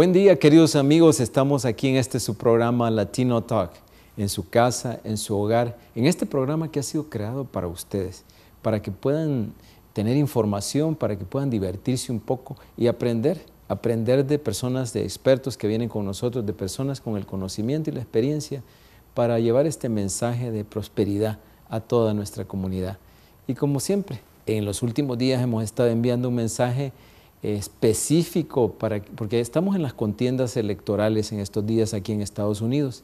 Buen día, queridos amigos. Estamos aquí en este su programa Latino Talk, en su casa, en su hogar, en este programa que ha sido creado para ustedes, para que puedan tener información, para que puedan divertirse un poco y aprender, aprender de personas, de expertos que vienen con nosotros, de personas con el conocimiento y la experiencia, para llevar este mensaje de prosperidad a toda nuestra comunidad. Y como siempre, en los últimos días hemos estado enviando un mensaje específico para, porque estamos en las contiendas electorales en estos días aquí en Estados Unidos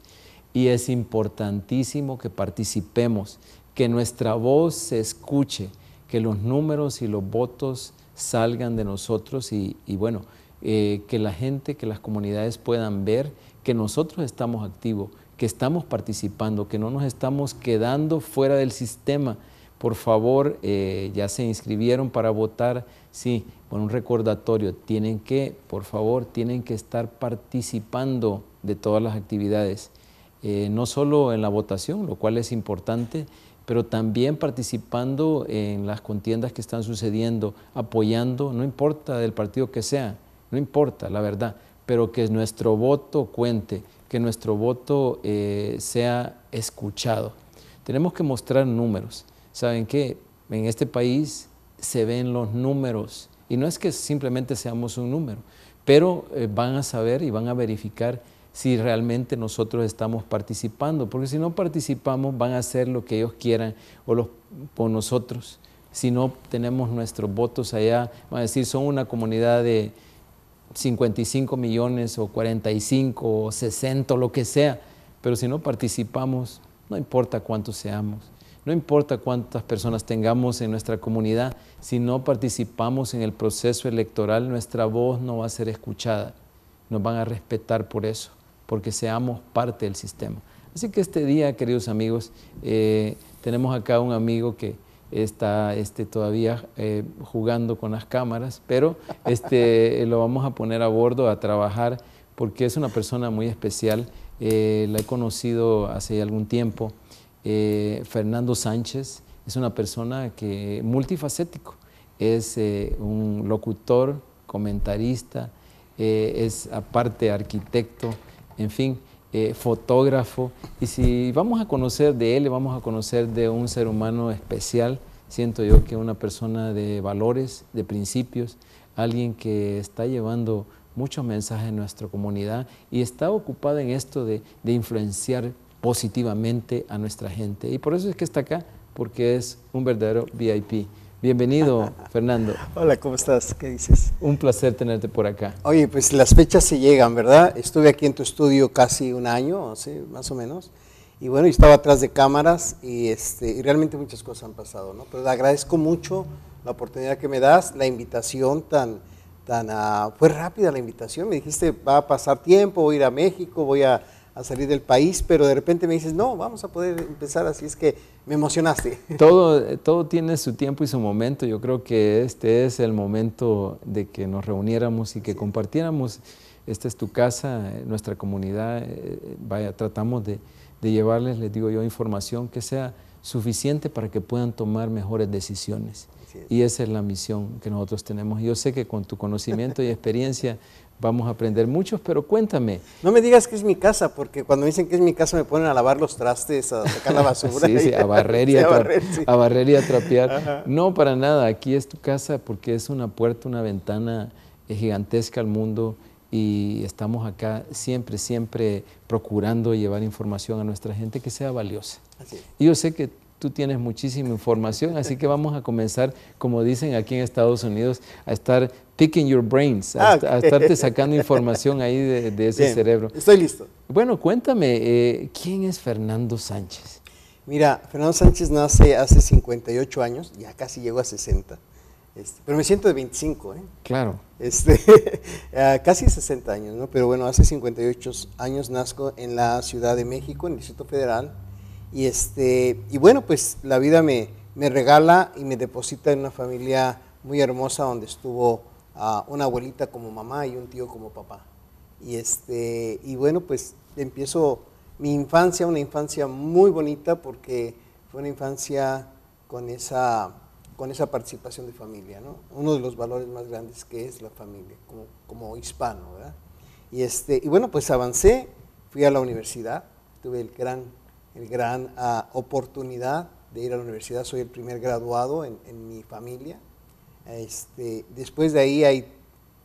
y es importantísimo que participemos, que nuestra voz se escuche, que los números y los votos salgan de nosotros y, bueno, eh, que la gente, que las comunidades puedan ver que nosotros estamos activos, que estamos participando, que no nos estamos quedando fuera del sistema por favor, eh, ya se inscribieron para votar, sí, Bueno, un recordatorio, tienen que, por favor, tienen que estar participando de todas las actividades, eh, no solo en la votación, lo cual es importante, pero también participando en las contiendas que están sucediendo, apoyando, no importa del partido que sea, no importa, la verdad, pero que nuestro voto cuente, que nuestro voto eh, sea escuchado. Tenemos que mostrar números. ¿saben qué? En este país se ven los números y no es que simplemente seamos un número, pero eh, van a saber y van a verificar si realmente nosotros estamos participando, porque si no participamos van a hacer lo que ellos quieran o, nosotros. Si no tenemos nuestros votos allá, van a decir, son una comunidad de 55 millones o 45 o 60 o lo que sea, pero si no participamos, no importa cuántos seamos. No importa cuántas personas tengamos en nuestra comunidad, si no participamos en el proceso electoral, nuestra voz no va a ser escuchada. Nos van a respetar por eso, porque seamos parte del sistema. Así que este día, queridos amigos, eh, tenemos acá un amigo que está este, todavía eh, jugando con las cámaras, pero este, lo vamos a poner a bordo a trabajar porque es una persona muy especial. Eh, la he conocido hace algún tiempo eh, Fernando Sánchez es una persona que multifacético, es eh, un locutor, comentarista, eh, es aparte arquitecto, en fin, fotógrafo. Y si vamos a conocer de él, vamos a conocer de un ser humano especial, siento yo que una persona de valores, de principios, alguien que está llevando muchos mensajes en nuestra comunidad y está ocupada en esto de influenciar positivamente a nuestra gente. Y por eso es que está acá, porque es un verdadero VIP. Bienvenido, Fernando. Hola, ¿cómo estás? ¿Qué dices? Un placer tenerte por acá. Oye, pues las fechas se llegan, ¿verdad? Estuve aquí en tu estudio casi un año, más o menos. Y bueno, estaba atrás de cámaras y, este, realmente muchas cosas han pasado, ¿no? Pero le agradezco mucho la oportunidad que me das, la invitación tan, tan, ah, fue rápida la invitación, me dijiste, va a pasar tiempo, voy a ir a México, voy a a salir del país, pero de repente me dices, no, vamos a poder empezar, así es que me emocionaste. Todo, todo tiene su tiempo y su momento. Yo creo que este es el momento de que nos reuniéramos y que compartiéramos. Esta es tu casa, nuestra comunidad. Eh, vaya, tratamos de, de llevarles, les digo yo, información que sea suficiente para que puedan tomar mejores decisiones. Y esa es la misión que nosotros tenemos. Yo sé que con tu conocimiento y experiencia vamos a aprender muchos, pero cuéntame. No me digas que es mi casa, porque cuando me dicen que es mi casa me ponen a lavar los trastes, a sacar la basura. sí, sí, a barrer y, a, trapear. No, para nada, aquí es tu casa porque es una puerta, una ventana gigantesca al mundo y estamos acá siempre, siempre procurando llevar información a nuestra gente que sea valiosa. Así es. Y yo sé que Tú tienes muchísima información, así que vamos a comenzar, como dicen aquí en Estados Unidos, a estar picking your brains, a, ah, estarte sacando información ahí de, ese cerebro. Estoy listo. Bueno, cuéntame, eh, ¿quién es Fernando Sánchez? Mira, Fernando Sánchez nace hace 58 años, ya casi llegó a 60. Este, pero me siento de 25, ¿eh? Claro. Este, ah, casi 60 años, ¿no? Pero bueno, hace 58 años nazco en la Ciudad de México, en el Distrito Federal, y, este, y bueno, pues la vida me, me regala y me deposita en una familia muy hermosa donde estuvo ah, una abuelita como mamá y un tío como papá. Y, este, y bueno, pues empiezo mi infancia, una infancia muy bonita porque fue una infancia con esa, con esa participación de familia, ¿no? Uno de los valores más grandes que es la familia, como, hispano, ¿verdad? Y, este, y bueno, pues avancé, fui a la universidad, tuve el gran el gran ah, oportunidad de ir a la universidad. Soy el primer graduado en, mi familia. Este, después de ahí hay,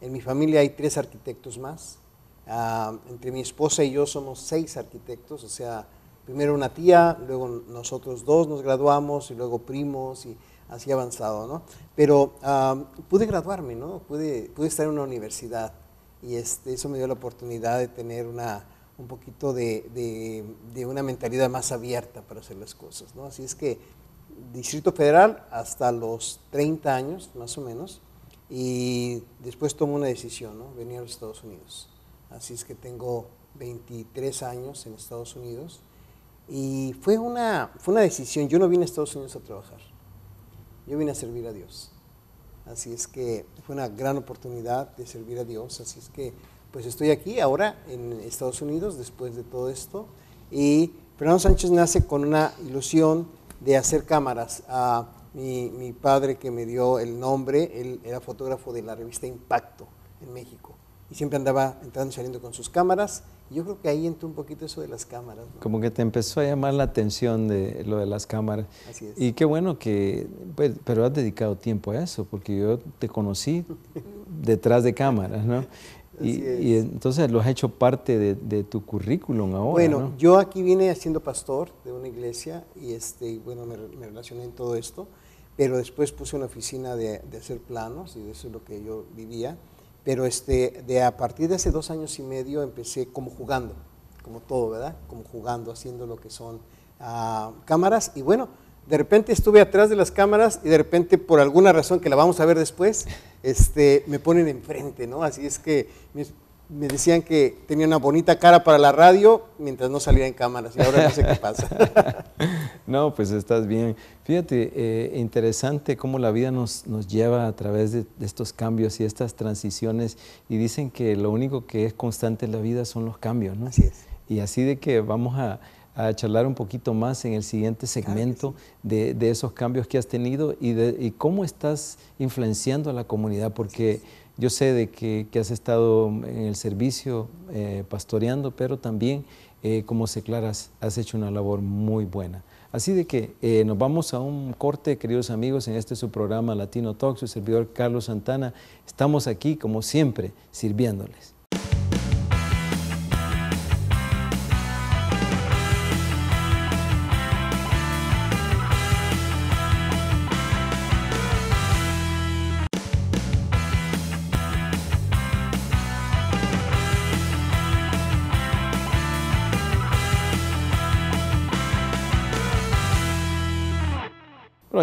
en mi familia hay tres arquitectos más. Ah, entre mi esposa y yo somos seis arquitectos, o sea, primero una tía, luego nosotros dos nos graduamos y luego primos y así avanzado, ¿no? Pero ah, pude graduarme, ¿no? Pude, pude estar en una universidad y este, eso me dio la oportunidad de tener una un poquito de, una mentalidad más abierta para hacer las cosas. ¿no? Así es que Distrito Federal hasta los 30 años, más o menos, y después tomo una decisión, ¿no? venir a los Estados Unidos. Así es que tengo 23 años en Estados Unidos y fue una, fue una decisión. Yo no vine a Estados Unidos a trabajar, yo vine a servir a Dios. Así es que fue una gran oportunidad de servir a Dios, así es que pues estoy aquí ahora en Estados Unidos después de todo esto. Y Fernando Sánchez nace con una ilusión de hacer cámaras. A mi, padre que me dio el nombre, él era fotógrafo de la revista Impacto en México. Y siempre andaba entrando y saliendo con sus cámaras. Y yo creo que ahí entró un poquito eso de las cámaras. Como que te empezó a llamar la atención de lo de las cámaras. Así es. Y qué bueno que, pues, pero has dedicado tiempo a eso, porque yo te conocí detrás de cámaras, ¿no? Y, entonces lo has hecho parte de, tu currículum ahora. Bueno, yo aquí vine siendo pastor de una iglesia y este, bueno, me, relacioné en todo esto, pero después puse una oficina de, hacer planos y eso es lo que yo vivía. Pero este, de a partir de hace dos años y medio empecé como jugando, como todo, ¿verdad? Como jugando, haciendo lo que son ah, cámaras y bueno, de repente estuve atrás de las cámaras y de repente por alguna razón que la vamos a ver después, este, me ponen enfrente, ¿no? Así es que me, decían que tenía una bonita cara para la radio mientras no salía en cámaras y ahora no sé qué pasa. no, pues estás bien. Fíjate, eh, interesante cómo la vida nos, nos lleva a través de, de, estos cambios y estas transiciones y dicen que lo único que es constante en la vida son los cambios, ¿no? Así es. Y así de que vamos a a charlar un poquito más en el siguiente segmento de, esos cambios que has tenido y, de, cómo estás influenciando a la comunidad, porque yo sé de que, has estado en el servicio eh, pastoreando, pero también eh, como se has, has, hecho una labor muy buena. Así de que eh, nos vamos a un corte, queridos amigos, en este su programa Latino Talk, su servidor Carlos Santana. Estamos aquí, como siempre, sirviéndoles.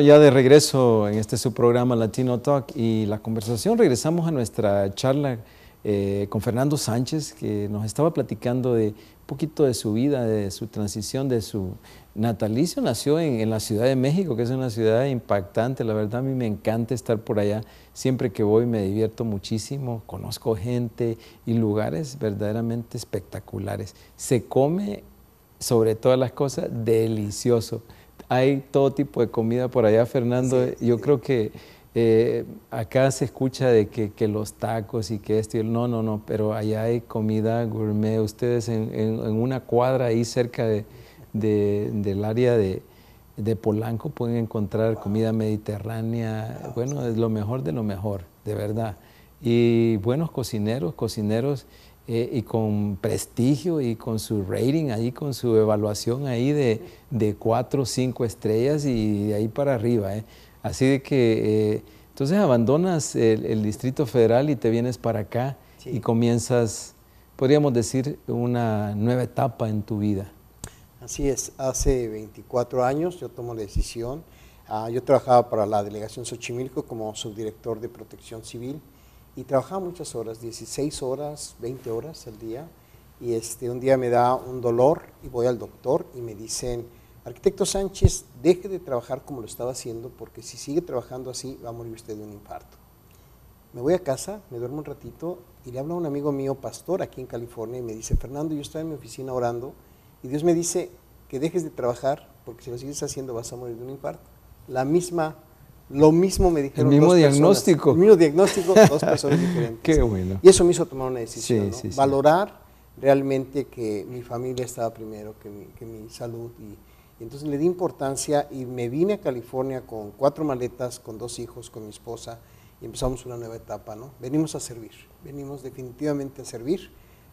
ya de regreso en este su programa Latino Talk y la conversación, regresamos a nuestra charla eh, con Fernando Sánchez, que nos estaba platicando de un poquito de su vida, de su transición, de su natalicio. Nació en, en, la Ciudad de México, que es una ciudad impactante. La verdad, a mí me encanta estar por allá. Siempre que voy me divierto muchísimo, conozco gente y lugares verdaderamente espectaculares. Se come, sobre todas las cosas, delicioso hay todo tipo de comida por allá, Fernando. Yo creo que eh, acá se escucha de que, los tacos y que esto y no, no, no, pero allá hay comida gourmet. Ustedes en, una cuadra ahí cerca del área de, Polanco pueden encontrar comida mediterránea. Bueno, es lo mejor de lo mejor, de verdad. Y buenos cocineros, cocineros eh, y con prestigio y con su rating ahí, con su evaluación ahí de, de cuatro o cinco estrellas y de ahí para arriba. ¿eh? Así de que eh, entonces abandonas el, Distrito Federal y te vienes para acá y comienzas, podríamos decir, una nueva etapa en tu vida. Así es, hace 24 años yo tomo la decisión. Ah, yo trabajaba para la Delegación Xochimilco como subdirector de Protección Civil y trabajaba muchas horas, 16 horas, 20 horas al día. Y este, un día me da un dolor y voy al doctor y me dicen, arquitecto Sánchez, deje de trabajar como lo estaba haciendo porque si sigue trabajando así va a morir usted de un infarto. Me voy a casa, me duermo un ratito y le hablo a un amigo mío, pastor, aquí en California, y me dice, Fernando, yo estaba en mi oficina orando y Dios me dice que dejes de trabajar porque si lo sigues haciendo vas a morir de un infarto. La misma lo mismo me dijeron. El mismo diagnóstico. el mismo diagnóstico, dos personas diferentes. Qué bueno. Y eso me hizo tomar una decisión. ¿no? Valorar realmente que mi familia estaba primero, que mi, que mi salud. Y, entonces le di importancia y me vine a California con cuatro maletas, con dos hijos, con mi esposa y empezamos una nueva etapa. ¿no? Venimos a servir, venimos definitivamente a servir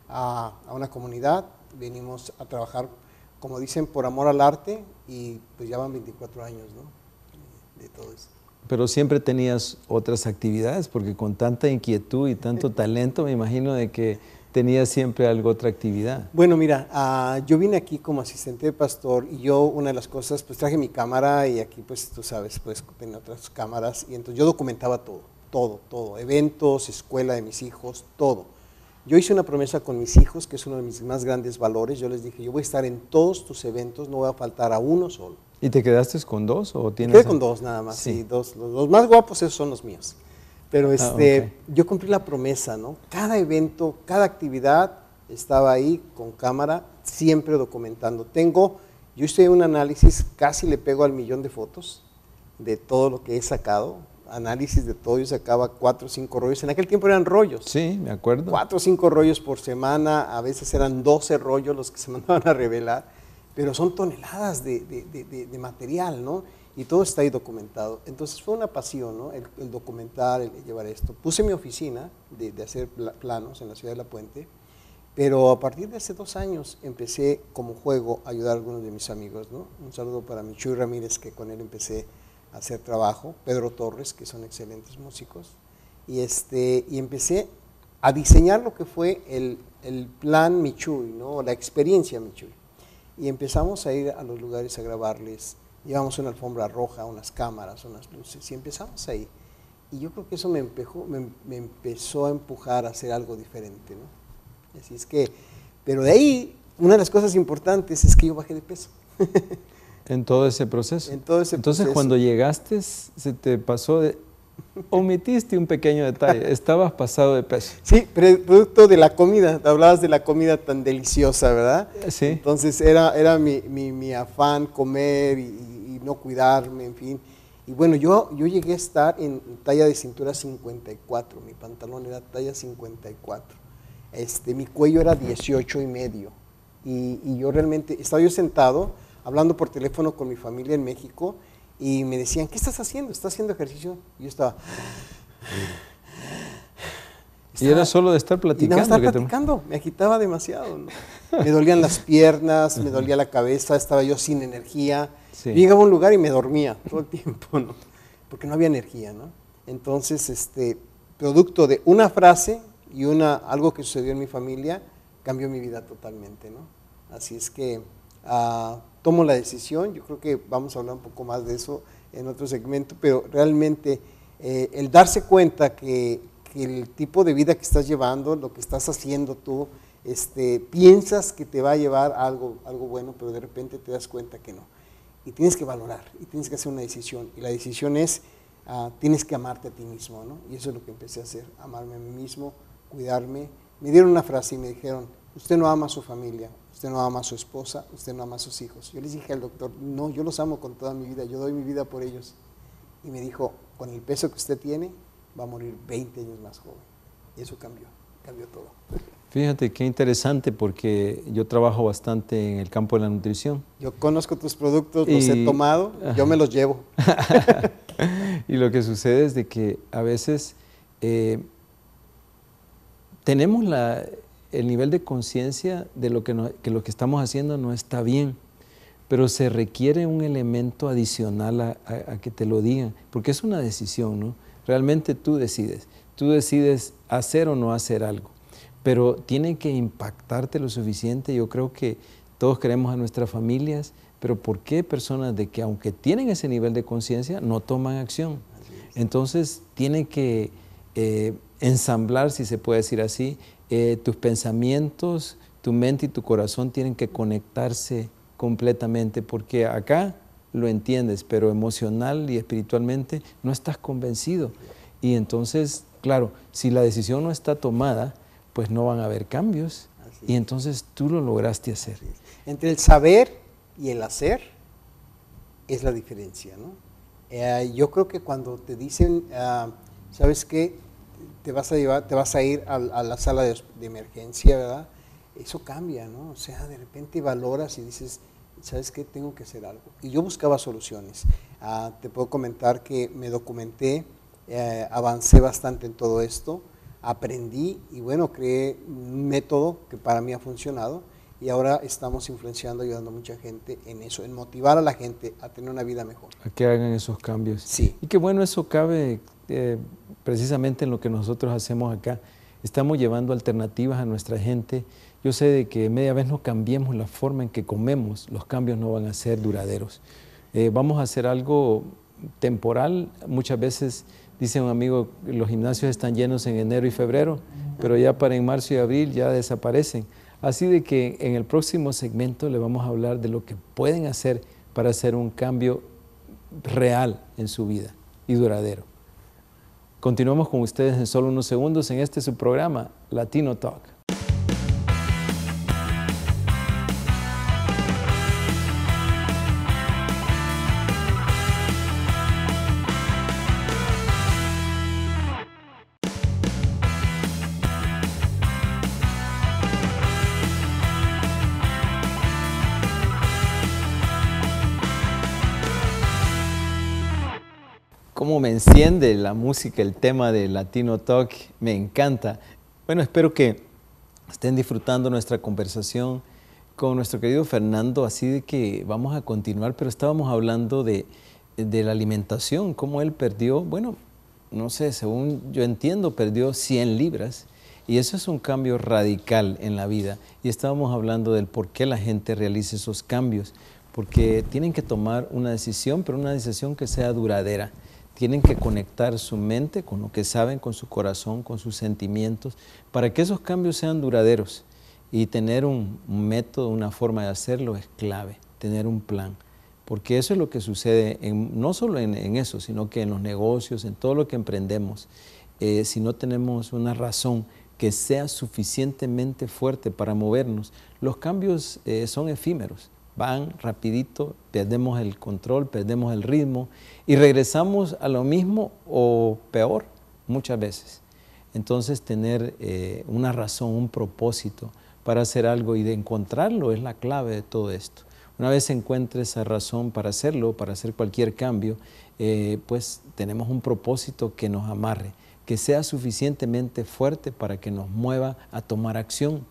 a, a una comunidad, venimos a trabajar, como dicen, por amor al arte y pues ya van 24 años ¿no? de todo esto pero siempre tenías otras actividades, porque con tanta inquietud y tanto talento, me imagino de que tenías siempre algo, otra actividad. Bueno, mira, ah, yo vine aquí como asistente de pastor y yo una de las cosas, pues traje mi cámara y aquí, pues tú sabes, pues tenía otras cámaras y entonces yo documentaba todo, todo, todo, eventos, escuela de mis hijos, todo. Yo hice una promesa con mis hijos, que es uno de mis más grandes valores. Yo les dije, yo voy a estar en todos tus eventos, no voy a faltar a uno solo. ¿Y te quedaste con dos o tienes? Quedé con dos nada más, sí. dos, los, más guapos esos son los míos. Pero ah, este, yo cumplí la promesa, ¿no? Cada evento, cada actividad estaba ahí con cámara, siempre documentando. Tengo, yo hice un análisis, casi le pego al millón de fotos de todo lo que he sacado análisis de todo, se acaba cuatro o cinco rollos. En aquel tiempo eran rollos. Sí, me acuerdo. Cuatro o cinco rollos por semana, a veces eran 12 rollos los que se mandaban a revelar, pero son toneladas de, de, de, material, ¿no? Y todo está ahí documentado. Entonces fue una pasión, ¿no? El, documentar, el llevar esto. Puse mi oficina de, hacer planos en la ciudad de La Puente, pero a partir de hace dos años empecé como juego a ayudar a algunos de mis amigos, ¿no? Un saludo para Michuy Ramírez, que con él empecé hacer trabajo, Pedro Torres, que son excelentes músicos, y, este, y empecé a diseñar lo que fue el, plan Michuy, ¿no? la experiencia Michuy. Y empezamos a ir a los lugares a grabarles, llevamos una alfombra roja, unas cámaras, unas luces, y empezamos ahí. Y yo creo que eso me, empejó, me, me empezó a empujar a hacer algo diferente. Así es que, pero de ahí, una de las cosas importantes es que yo bajé de peso. En todo ese proceso. Entonces, cuando llegaste, se te pasó de, Omitiste un pequeño detalle, estabas pasado de peso. Sí, producto de la comida, hablabas de la comida tan deliciosa, ¿verdad? Sí. Entonces era, era mi, afán comer y, no cuidarme, en fin. Y bueno, yo, yo llegué a estar en talla de cintura 54, mi pantalón era talla 54, este, mi cuello era 18 y medio. Y, y yo realmente, estaba yo sentado, hablando por teléfono con mi familia en México y me decían, ¿qué estás haciendo? ¿Estás haciendo ejercicio? Y yo estaba... y era solo de estar platicando. Estaba platicando, me agitaba demasiado. me dolían las piernas, me dolía la cabeza, estaba yo sin energía. llegaba a un lugar y me dormía todo el tiempo, ¿no? porque no había energía. ¿no? Entonces, este, producto de una frase y una, algo que sucedió en mi familia, cambió mi vida totalmente. ¿no? Así es que Ah, tomo la decisión. Yo creo que vamos a hablar un poco más de eso en otro segmento, pero realmente eh, el darse cuenta que, el tipo de vida que estás llevando, lo que estás haciendo tú, este, piensas que te va a llevar a algo, algo bueno, pero de repente te das cuenta que no. Y tienes que valorar, y tienes que hacer una decisión. Y la decisión es, ah, tienes que amarte a ti mismo, ¿no? Y eso es lo que empecé a hacer, amarme a mí mismo, cuidarme. Me dieron una frase y me dijeron, usted no ama a su familia, usted no ama a su esposa, usted no ama a sus hijos. Yo les dije al doctor, no, yo los amo con toda mi vida, yo doy mi vida por ellos. Y me dijo, con el peso que usted tiene, va a morir 20 años más joven. Y eso cambió, cambió todo. Fíjate qué interesante porque yo trabajo bastante en el campo de la nutrición. Yo conozco tus productos, los he tomado, yo me los llevo. y lo que sucede es de que a veces eh, tenemos la, el nivel de conciencia de lo que, lo que estamos haciendo no está bien, pero se requiere un elemento adicional a, que te lo digan, porque es una decisión, ¿no? Realmente tú decides, tú decides hacer o no hacer algo, pero tiene que impactarte lo suficiente. Yo creo que todos queremos a nuestras familias, pero ¿por qué personas de que aunque tienen ese nivel de conciencia no toman acción? Entonces tiene que eh, ensamblar, si se puede decir así, eh, tus pensamientos, tu mente y tu corazón tienen que conectarse completamente, porque acá lo entiendes, pero emocional y espiritualmente no estás convencido. Y entonces, claro, si la decisión no está tomada, pues no van a haber cambios. Y entonces tú lo lograste hacer. Entre el saber y el hacer es la diferencia, ¿no? Eh, yo creo que cuando te dicen, ah, ¿sabes qué? te vas a, llevar, te vas a ir a, la sala de, emergencia, ¿verdad? Eso cambia, ¿no? O sea, de repente valoras y dices, ¿sabes qué? Tengo que hacer algo. Y yo buscaba soluciones. Ah, te puedo comentar que me documenté, eh, avancé bastante en todo esto, aprendí y bueno, creé un método que para mí ha funcionado y ahora estamos influenciando, ayudando a mucha gente en eso, en motivar a la gente a tener una vida mejor. A que hagan esos cambios. Sí. Y que bueno, eso cabe... Eh, precisamente en lo que nosotros hacemos acá. Estamos llevando alternativas a nuestra gente. Yo sé de que media vez no cambiemos la forma en que comemos, los cambios no van a ser duraderos. Eh, vamos a hacer algo temporal. Muchas veces dice un amigo, los gimnasios están llenos en enero y febrero, pero ya para en marzo y abril ya desaparecen. Así de que en el próximo segmento le vamos a hablar de lo que pueden hacer para hacer un cambio real en su vida y duradero. Continuamos con ustedes en solo unos segundos en este su programa, Latino Talk. enciende la música, el tema de Latino Talk, me encanta. Bueno, espero que estén disfrutando nuestra conversación con nuestro querido Fernando, así de que vamos a continuar, pero estábamos hablando de, de la alimentación, cómo él perdió, bueno, no sé, según yo entiendo, perdió 100 libras. Y eso es un cambio radical en la vida. Y estábamos hablando del por qué la gente realiza esos cambios. Porque tienen que tomar una decisión, pero una decisión que sea duradera tienen que conectar su mente con lo que saben, con su corazón, con sus sentimientos, para que esos cambios sean duraderos. Y tener un método, una forma de hacerlo es clave, tener un plan. Porque eso es lo que sucede, no solo en, eso, sino que en los negocios, en todo lo que emprendemos. Eh, si no tenemos una razón que sea suficientemente fuerte para movernos, los cambios eh, son efímeros van rapidito, perdemos el control, perdemos el ritmo y regresamos a lo mismo o peor muchas veces. Entonces tener eh, una razón, un propósito para hacer algo y de encontrarlo es la clave de todo esto. Una vez se encuentre esa razón para hacerlo, para hacer cualquier cambio, eh, pues tenemos un propósito que nos amarre, que sea suficientemente fuerte para que nos mueva a tomar acción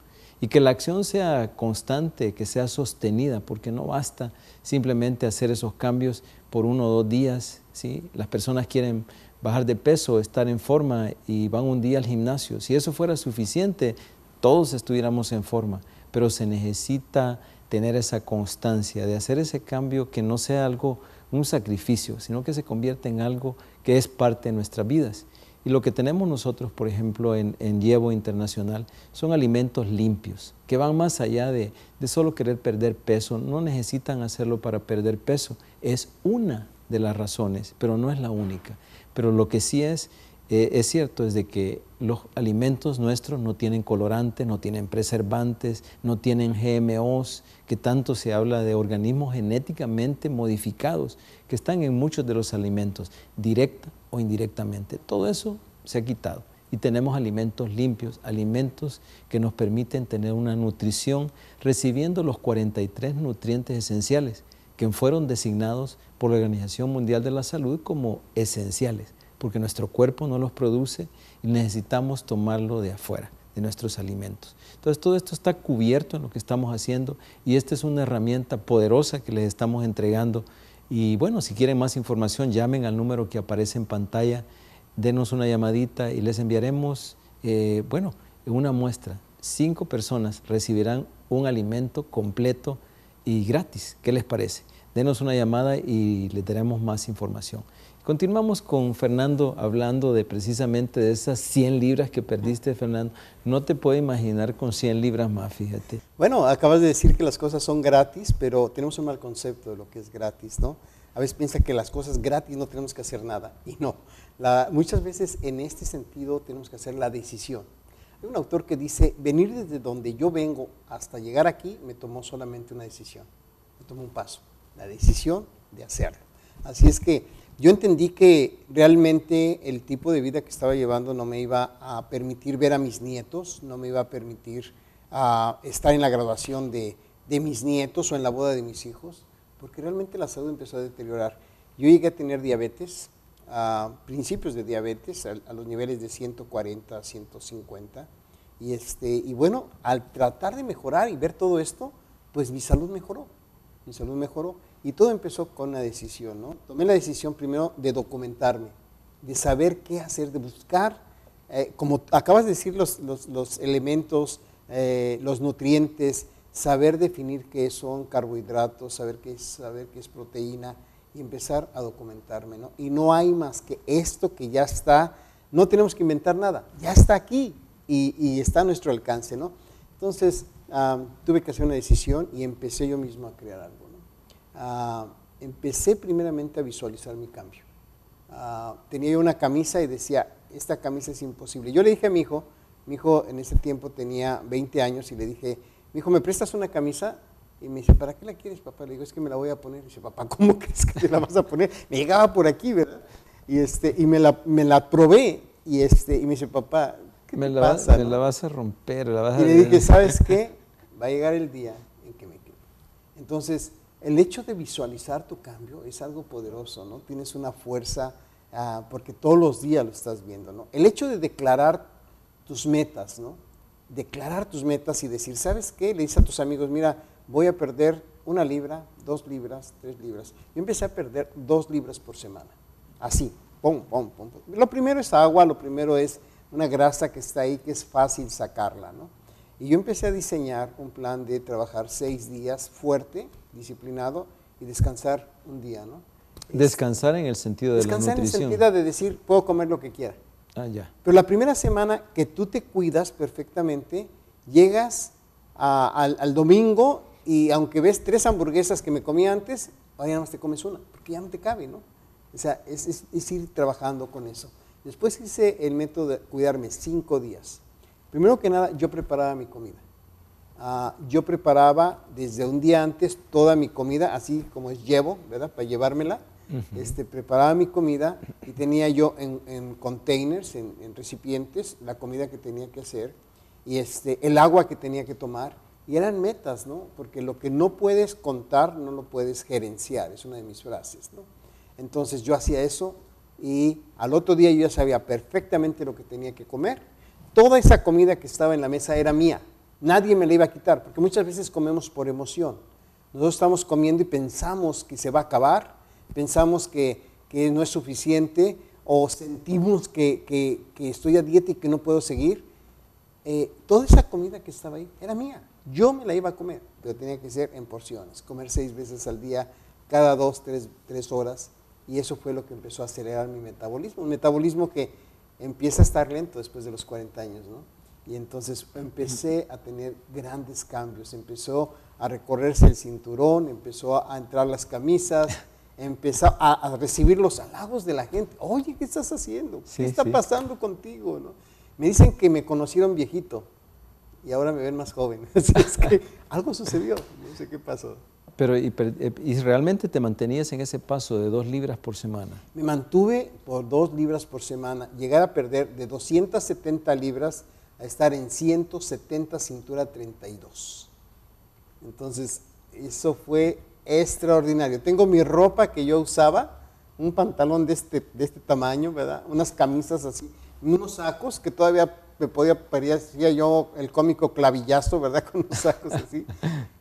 y que la acción sea constante, que sea sostenida, porque no basta simplemente hacer esos cambios por uno o dos días. ¿sí? Las personas quieren bajar de peso, estar en forma y van un día al gimnasio. Si eso fuera suficiente, todos estuviéramos en forma, pero se necesita tener esa constancia de hacer ese cambio que no sea algo, un sacrificio, sino que se convierta en algo que es parte de nuestras vidas. Y lo que tenemos nosotros, por ejemplo, en, en Llevo Internacional, son alimentos limpios, que van más allá de, solo querer perder peso. No necesitan hacerlo para perder peso. Es una de las razones, pero no es la única. Pero lo que sí es eh, es cierto es de que los alimentos nuestros no tienen colorantes, no tienen preservantes, no tienen GMOs, que tanto se habla de organismos genéticamente modificados que están en muchos de los alimentos, directa o indirectamente. Todo eso se ha quitado y tenemos alimentos limpios, alimentos que nos permiten tener una nutrición recibiendo los 43 nutrientes esenciales que fueron designados por la Organización Mundial de la Salud como esenciales, porque nuestro cuerpo no los produce y necesitamos tomarlo de afuera, de nuestros alimentos. Entonces todo esto está cubierto en lo que estamos haciendo y esta es una herramienta poderosa que les estamos entregando y bueno, si quieren más información, llamen al número que aparece en pantalla, denos una llamadita y les enviaremos, eh, bueno, una muestra. Cinco personas recibirán un alimento completo y gratis. ¿Qué les parece? Denos una llamada y les daremos más información. Continuamos con Fernando hablando de precisamente de esas 100 libras que perdiste, Fernando. No te puedo imaginar con 100 libras más, fíjate. Bueno, acabas de decir que las cosas son gratis, pero tenemos un mal concepto de lo que es gratis, ¿no? A veces piensa que las cosas gratis no tenemos que hacer nada, y no. muchas veces en este sentido tenemos que hacer la decisión. Hay un autor que dice, venir desde donde yo vengo hasta llegar aquí me tomó solamente una decisión, me tomó un paso, la decisión de hacerlo. Así es que yo entendí que realmente el tipo de vida que estaba llevando no me iba a permitir ver a mis nietos, no me iba a permitir ah, estar en la graduación de, mis nietos o en la boda de mis hijos, porque realmente la salud empezó a deteriorar. Yo llegué a tener diabetes, ah, principios de diabetes, a, los niveles de 140 150. Y, este, y bueno, al tratar de mejorar y ver todo esto, pues mi salud mejoró. Mi salud mejoró. Y todo empezó con una decisión, ¿no? Tomé la decisión primero de documentarme, de saber qué hacer, de buscar, eh, como acabas de decir, los, elementos, eh, los nutrientes, saber definir qué son carbohidratos, saber qué es, saber qué es proteína y empezar a documentarme, ¿no? Y no hay más que esto que ya está, no tenemos que inventar nada, ya está aquí y, está a nuestro alcance, ¿no? Entonces ah, tuve que hacer una decisión y empecé yo mismo a crear algo. Ah, empecé primeramente a visualizar mi cambio. Ah, tenía yo una camisa y decía, esta camisa es imposible. Yo le dije a mi hijo, mi hijo en ese tiempo tenía 20 años y le dije, mi hijo, ¿me prestas una camisa? Y me dice, ¿para qué la quieres, papá? Le digo, es que me la voy a poner. Y dice, papá, ¿cómo crees que te la vas a poner? Me llegaba por aquí, ¿verdad? Y, este, y me, la, me la probé y, este, y me dice, papá, ¿qué me la, pasa? Me la vas a romper. y le dije, ¿sabes qué? Va a llegar el día en que me quede. Entonces, el hecho de visualizar tu cambio es algo poderoso, ¿no? Tienes una fuerza ah, porque todos los días lo estás viendo, ¿no? El hecho de declarar tus metas, ¿no? Declarar tus metas y decir, ¿sabes qué? Le dices a tus amigos, mira, voy a perder una libra, dos libras, tres libras. Yo empecé a perder dos libras por semana. Así, pum, pum, pum. Lo primero es agua, lo primero es una grasa que está ahí que es fácil sacarla, ¿no? Y yo empecé a diseñar un plan de trabajar seis días fuerte, disciplinado y descansar un día, ¿no? Descansar en el sentido de la nutrición. Descansar en el sentido de decir, puedo comer lo que quiera. Ah, ya. Pero la primera semana que tú te cuidas perfectamente, llegas al, domingo y aunque ves tres hamburguesas que me comí antes, ahora ya no te comes una, porque ya no te cabe, ¿no? O sea, es, es ir trabajando con eso. Después hice el método de cuidarme cinco días. Primero que nada, yo preparaba mi comida. Ah, yo preparaba desde un día antes toda mi comida, así como es llevo, ¿verdad? Para llevármela. este, preparaba mi comida y tenía yo en, containers, en, recipientes, la comida que tenía que hacer y este, el agua que tenía que tomar. Y eran metas, ¿no? Porque lo que no puedes contar, no lo puedes gerenciar, es una de mis frases, ¿no? Entonces yo hacía eso y al otro día yo ya sabía perfectamente lo que tenía que comer. Toda esa comida que estaba en la mesa era mía, nadie me la iba a quitar, porque muchas veces comemos por emoción. Nosotros estamos comiendo y pensamos que se va a acabar, pensamos que, que no es suficiente o sentimos que, estoy a dieta y que no puedo seguir. Eh, toda esa comida que estaba ahí era mía. Yo me la iba a comer, pero tenía que ser en porciones, comer seis veces al día, cada dos, tres, tres horas. Y eso fue lo que empezó a acelerar mi metabolismo. Un metabolismo que empieza a estar lento después de los 40 años, ¿no? Y entonces empecé a tener grandes cambios. Empezó a recorrerse el cinturón, empezó a entrar las camisas, empezó a, recibir los halagos de la gente. Oye, ¿qué estás haciendo? ¿Qué está pasando contigo? ¿No? Me dicen que me conocieron viejito y ahora me ven más joven. es que algo sucedió, no sé qué pasó. Pero y, eh, y, realmente te mantenías en ese paso de dos libras por semana. Me mantuve por dos libras por semana. Llegar a perder de 270 libras a estar en 170 cintura 32. Entonces, eso fue extraordinario. Tengo mi ropa que yo usaba, un pantalón de este, de este tamaño, ¿verdad? Unas camisas así, unos sacos que todavía me podía, parecía yo el cómico clavillazo, ¿verdad? Con unos sacos así.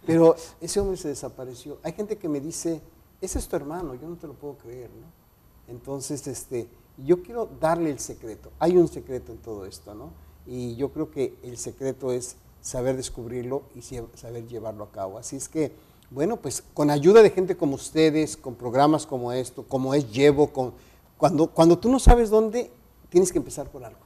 Pero ese hombre se desapareció. Hay gente que me dice, ese es tu hermano, yo no te lo puedo creer, ¿no? Entonces, este, yo quiero darle el secreto. Hay un secreto en todo esto, ¿no? y yo creo que el secreto es saber descubrirlo y saber llevarlo a cabo. Así es que, bueno, pues con ayuda de gente como ustedes, con programas como esto, como es Llevo, con, cuando, cuando tú no sabes dónde, tienes que empezar por algo.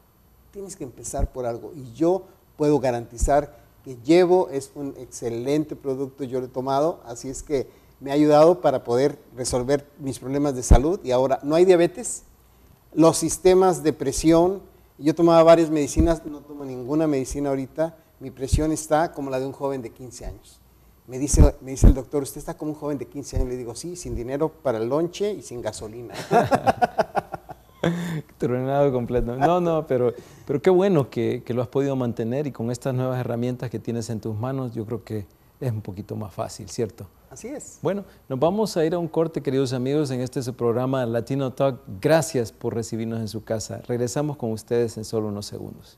Tienes que empezar por algo. Y yo puedo garantizar que Llevo es un excelente producto, yo lo he tomado, así es que me ha ayudado para poder resolver mis problemas de salud y ahora no hay diabetes, los sistemas de presión, yo tomaba varias medicinas, no tomo ninguna medicina ahorita. Mi presión está como la de un joven de 15 años. Me dice, me dice el doctor, usted está como un joven de 15 años. Le digo, sí, sin dinero para el lonche y sin gasolina. Tronado completo. No, no, pero, pero qué bueno que, que, lo has podido mantener y con estas nuevas herramientas que tienes en tus manos, yo creo que es un poquito más fácil, ¿cierto? Así es. Bueno, nos vamos a ir a un corte, queridos amigos, en este su programa Latino Talk. Gracias por recibirnos en su casa. Regresamos con ustedes en solo unos segundos.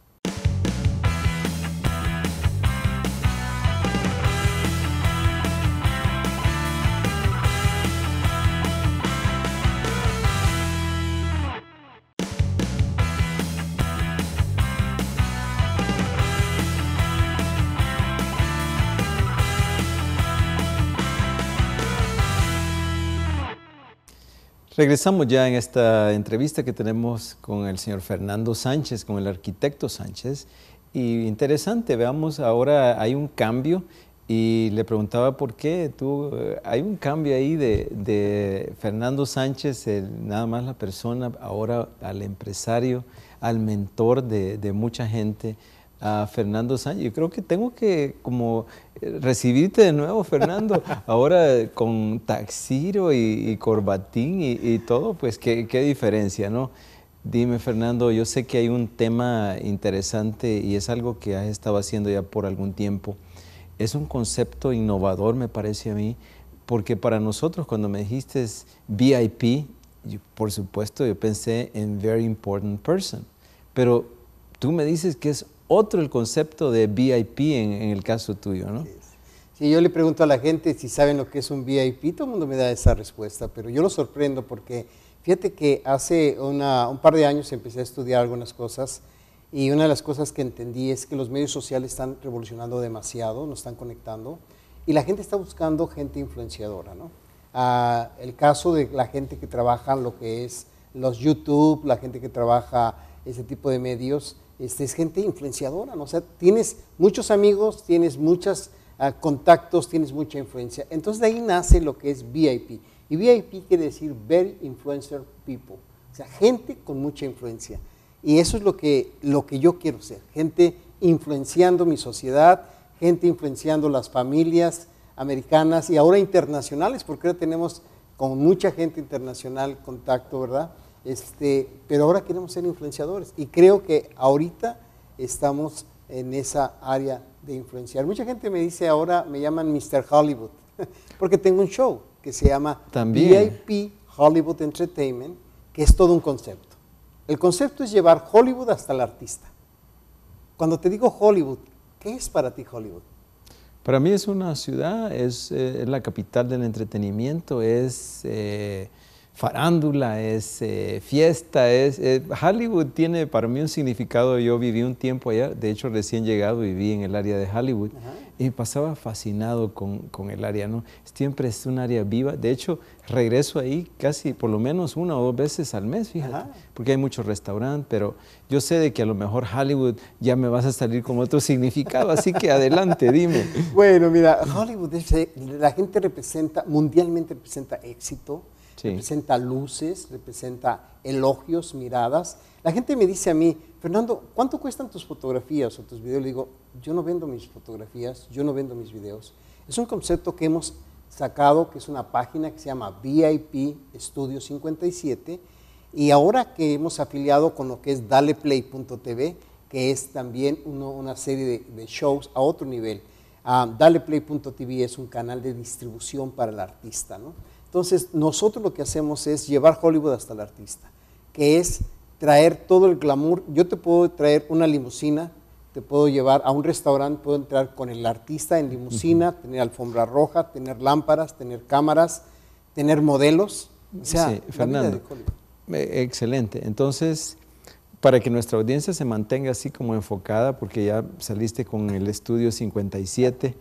Regresamos ya en esta entrevista que tenemos con el señor Fernando Sánchez, con el arquitecto Sánchez. Y interesante, veamos, ahora hay un cambio y le preguntaba por qué tú, eh, hay un cambio ahí de, Fernando Sánchez, nada más la persona, ahora al empresario, al mentor de, de mucha gente a Fernando Sánchez. Yo creo que tengo que como eh, recibirte de nuevo, Fernando. Ahora con Taxiro y, Corbatín y, todo, pues qué, diferencia, ¿no? Dime, Fernando, yo sé que hay un tema interesante y es algo que has estado haciendo ya por algún tiempo. Es un concepto innovador, me parece a mí, porque para nosotros cuando me dijiste VIP, por supuesto yo pensé en Very Important Person, pero tú me dices que es otro el concepto de VIP en, el caso tuyo, ¿no? Si sí, yo le pregunto a la gente si saben lo que es un VIP, todo el mundo me da esa respuesta, pero yo lo sorprendo porque fíjate que hace un par de años empecé a estudiar algunas cosas y una de las cosas que entendí es que los medios sociales están revolucionando demasiado, nos están conectando y la gente está buscando gente influenciadora, ¿no? Ah, el caso de la gente que trabaja en lo que es los YouTube, la gente que trabaja ese tipo de medios, este, es gente influenciadora, o sea, tienes muchos amigos, tienes muchos ah, contactos, tienes mucha influencia. Entonces de ahí nace lo que es VIP. Y VIP quiere decir Very Influencer People, o sea, gente con mucha influencia. Y eso es lo que, lo que yo quiero ser, gente influenciando mi sociedad, gente influenciando las familias americanas y ahora internacionales, porque ahora tenemos con mucha gente internacional contacto, ¿verdad? Este, pero ahora queremos ser influenciadores y creo que ahorita estamos en esa área de influenciar. Mucha gente me dice ahora, me llaman Mr. Hollywood, porque tengo un show que se llama VIP Hollywood Entertainment, que es todo un concepto. El concepto es llevar Hollywood hasta el artista. Cuando te digo Hollywood, ¿qué es para ti Hollywood? Para mí es una ciudad, es, eh, la capital del entretenimiento, es... Eh, farándula, es eh, fiesta, es... Eh, Hollywood tiene para mí un significado, yo viví un tiempo allá, de hecho recién llegado viví en el área de Hollywood y pasaba fascinado con, el área, ¿no? Siempre es un área viva, de hecho regreso ahí casi por lo menos una o dos veces al mes, fíjate, porque hay muchos restaurantes, pero yo sé de que a lo mejor Hollywood ya me vas a salir con otro significado, así que adelante, dime. Bueno, mira, Hollywood, eh, la gente representa, mundialmente representa éxito, representa luces, representa elogios, miradas. La gente me dice a mí, Fernando, ¿cuánto cuestan tus fotografías o tus videos? Le digo, yo no vendo mis fotografías, yo no vendo mis videos. Es un concepto que hemos sacado, que es una página que se llama VIP Studio 57, y ahora que hemos afiliado con lo que es daleplay.tv, que es también una serie de, shows a otro nivel. Ah, daleplay.tv es un canal de distribución para el artista, ¿no? Entonces, nosotros lo que hacemos es llevar Hollywood hasta el artista, que es traer todo el glamour. Yo te puedo traer una limusina, te puedo llevar a un restaurante, puedo entrar con el artista en limusina, tener alfombra roja, tener lámparas, tener cámaras, tener modelos. O sea, sí, Fernando, eh, excelente. Entonces, para que nuestra audiencia se mantenga así como enfocada, porque ya saliste con el estudio 57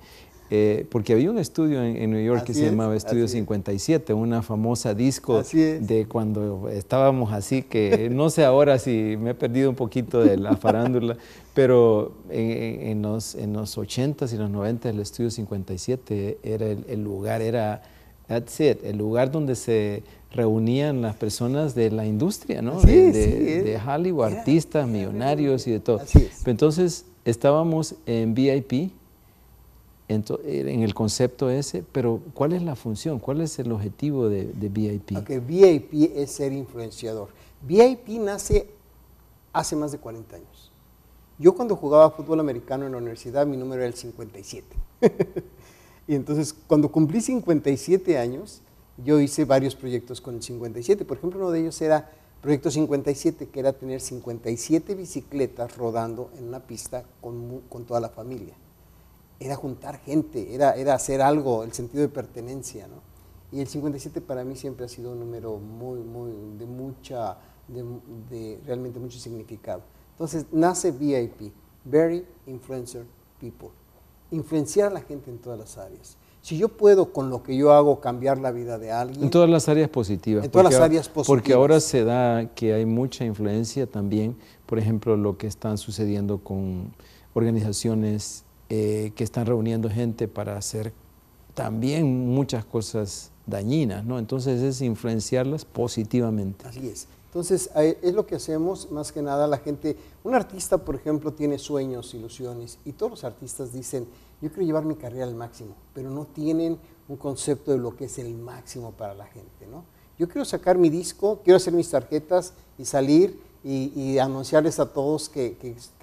eh, porque había un estudio en, Nueva New York que se llamaba Estudio 57, una famosa disco de cuando estábamos así, que no sé ahora si me he perdido un poquito de la farándula, pero en, los, 80s y los 90s el Estudio 57 era el, lugar, era... That's it, el lugar donde se reunían las personas de la industria, ¿no? de, Hollywood, artistas, millonarios y de todo. Entonces estábamos en VIP entonces, eh, en el concepto ese, pero ¿cuál es la función? ¿Cuál es el objetivo de, VIP? Okay, VIP es ser influenciador. VIP nace hace más de 40 años. Yo cuando jugaba fútbol americano en la universidad, mi número era el 57. y entonces, cuando cumplí 57 años, yo hice varios proyectos con el 57. Por ejemplo, uno de ellos era Proyecto 57, que era tener 57 bicicletas rodando en una pista con toda la familia era juntar gente, era, era hacer algo, el sentido de pertenencia. ¿no? Y el 57 para mí siempre ha sido un número muy, muy, de mucha, de, realmente mucho significado. Entonces nace VIP, Very Influencer People, influenciar a la gente en todas las áreas. Si yo puedo con lo que yo hago cambiar la vida de alguien. En todas las áreas positivas. En todas las áreas positivas. Porque ahora se da que hay mucha influencia también, por ejemplo, lo que están sucediendo con organizaciones eh, que están reuniendo gente para hacer también muchas cosas dañinas, ¿no? Entonces es influenciarlas positivamente. Así es. Entonces eh, es lo que hacemos más que nada la gente. Un artista, por ejemplo, tiene sueños, ilusiones, y todos los artistas dicen, yo quiero llevar mi carrera al máximo, pero no tienen un concepto de lo que es el máximo para la gente, ¿no? Yo quiero sacar mi disco, quiero hacer mis tarjetas y salir y, anunciarles a todos que